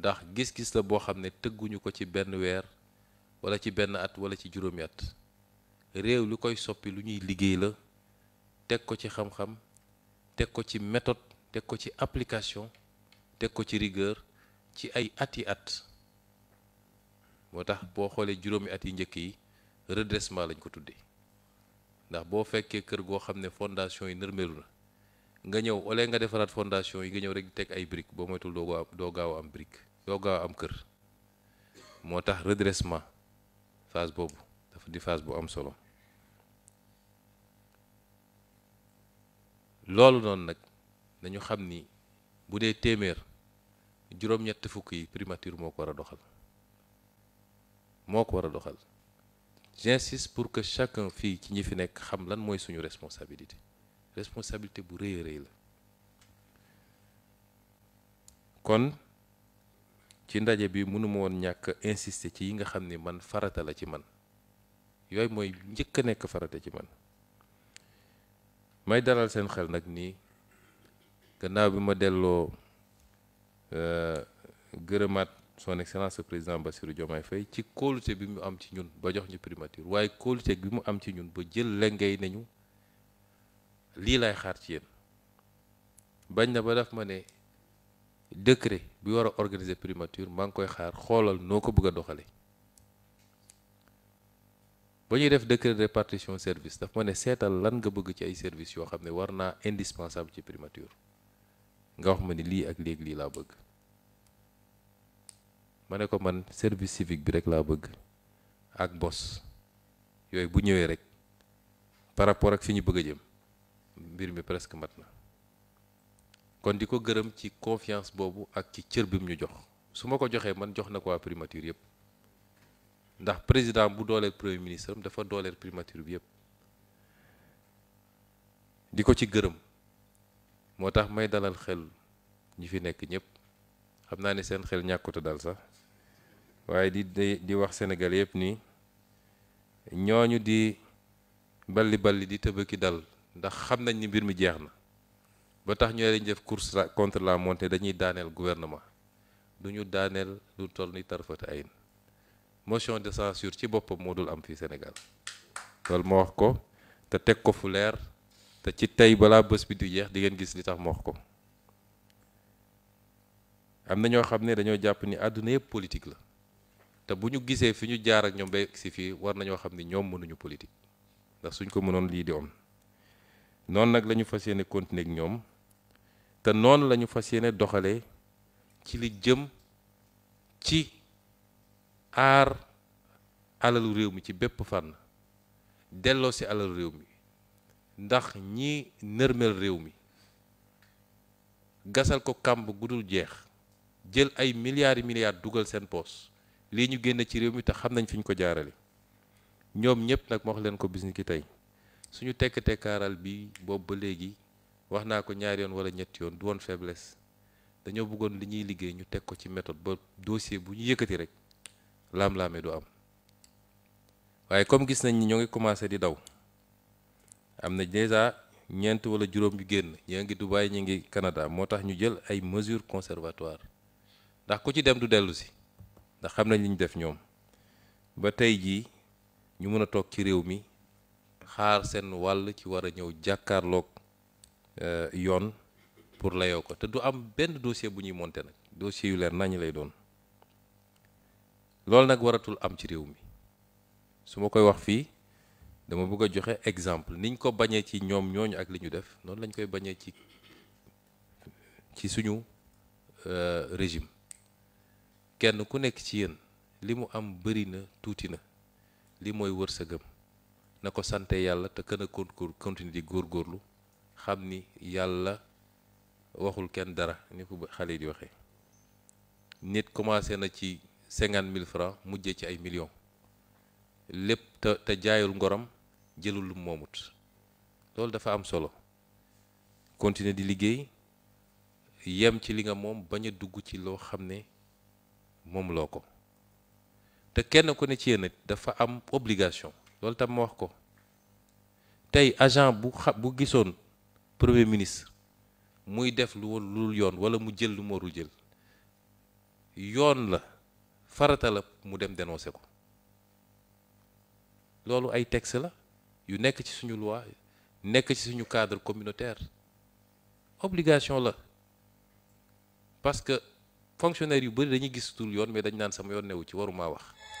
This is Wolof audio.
ndax gis-gis la boo xam ne tëgguñu ko ci benn weer wala ci benn at wala ci juróomi at réew lu koy soppi lu ñuy liggéey la teg ko ci xam-xam teg ko ci méthode teg ko ci application teg ko ci rigueur ci ay at yi at moo tax boo xoolee juróomi at yi njëkk yi redressement lañ ko tuddee ndax boo fekkee kër goo xam ne fondation yi nërmeelu na nga ñëw ole nga defaraat fondation yi nga ñëw rek teg ay briques boo moytul doo gaaw am brique doo gaaw am kër moo tax redressement phase boobu dafa di phase bu am solo loolu noonu nag dañu xam ni bu dee téeméer juróom-ñett fukk yi primature moo ko war a doxal moo ko war a doxal j'insiste pour que chacun fii ci ñi fi nekk xam lan mooy suñu responsabilité responsabilité bu rëy a rëy la kon ci ndaje bi mënuma woon ñàkk insister ci yi nga xam ni man farata la ci man yooyu mooy njëkk a nekk farata ci man may dalal seen xel nag nii gannaaw bi ma delloo euh, gërëmaat son excellence le président Bassirou Diomaye fay ci kóolute bi mu am ci ñun ba jox ñu primature waaye kóolute bi mu am ci ñun ba jël lengay nañu lii laay xaar ci yéen bañ na ba daf ma ne Dekre bi wara organiser primature mang koy xaar xolal noko ko bëgg doxale bañu def décret de répartition service daf ma né sétal lan nga bëgg ci ay service yo xamné warna indispensable ci primature nga wax ma ni li ak léegi li la bëgg mané ko man service civique bi rek la bëgg ak bos yoy bu ñëwé rek par rapport ak fiñu bëgg jëm mbir mi presque matna kon di ko gërëm ci confiance boobu ak ci cër bi mu ñu jox su ma ko joxee man jox na ko waa primature yëpp ndax président bu dooleel premier ministre am dafa dooleel primature bi yëpp di ko ci gërëm moo tax may dalal xel ñi fi nekk ñëpp xam naa ne seen xel ñàkkuta dal sax waaye di di wax Sénégal yëpp nii ñooñu di balli balli di tëbëki dal ndax xam nañ ni mbir mi jeex na ba tax ñu leen jëf course contre la montée dañuy daanel gouvernement duñu daanel lu toll ni tarfata ayin motion de censure ci bopam modul am fi Sénégal loolu mo wax ko te tek ko fu leer te ci tay bala bëss bi du yeex di ngeen gis li tax mo wax ko am na ñoo ne dañoo jàpp ni aduna yépp politique la te buñu ñu gisee fi ñu jaar ak ñom bay ci fi war nañu xamni ñom ñoom mënuñu politique ndax suñ ko mënon li di non nak lañu fassiyene ak ñom te noonu lañu ñu fas yéene doxalee ci li jëm ci aar alalu réew mi ci bépp fànn delloo si alalu réew mi ndax ñi nërmel réew mi gasal ko kàmb gu dul jeex jël ay milliards yi dugal seen poos lii ñu génn ci réew mi te xam nañ fi ñu ko jaarale ñoom ñëpp nag ma wax leen ko bis ki tey suñu tekk tekkaaral bi boobu ba léegi wax naa ko ñaari yoon wala ñetti yoon du woon faiblesse dañoo bëggoon li ñuy liggéey ñu teg ko ci méthode ba dossier bu ñu yëkkati rek laam-laame du am waaye comme gis nañ ni ñoo ngi commencé di daw am na déjà ñeent wala juróom yu génn ñaa ngi Dubaï ñu ngi kanadaa moo tax ñu jël ay mesures conservatoire ndax ku ci dem du dellu si ndax xam nañ li def ñoom ba tey jii ñu mën a toog ci réew mi xaar seen wàll ci war a ñëw jàkkaarlook Euh, yoon pour layoo ko te du am benn dossier bu ñuy monte nag dossier yu leer nañu lay doon loolu nag waratul am ci réew mi su ma koy wax fii dama bëgg a joxe exemple niñ ko bañee ci ñoom ñooñu ak li ñu def noonu lañ koy bañee ci ci suñu euh, régime kenn ku nekk ci yéen li mu am bëri na tuuti na li mooy wër wërsëgam na ko sante yàlla te kën a concours continue di góor góorlu xam ni yàlla waxul kenn dara ni ko xale yi di waxee nit commencé na ci cinquante mille francs mujjee ci ay millions lépp te te jaayul ngoram jëlul lu moomut loolu dafa am solo continuer di liggéey yem ci li nga moom bañ a dugg ci loo xam ne moom loo ko te kenn ku ne ci yéen dafa am obligation loolu tam ma wax ko tey agent bu xa bu gisoon premier ministre muy def lu lul yoon wala mu jël lu mu warul jël yoon la farata la mu dem dénoncer ko loolu ay texte la yu nekk ci suñu loi nekk ci suñu cadre communautaire obligation la parce que fonctionnaire yu bari dañuy gisatul yoon mais dañ naan sama yoon newu ci waruma wax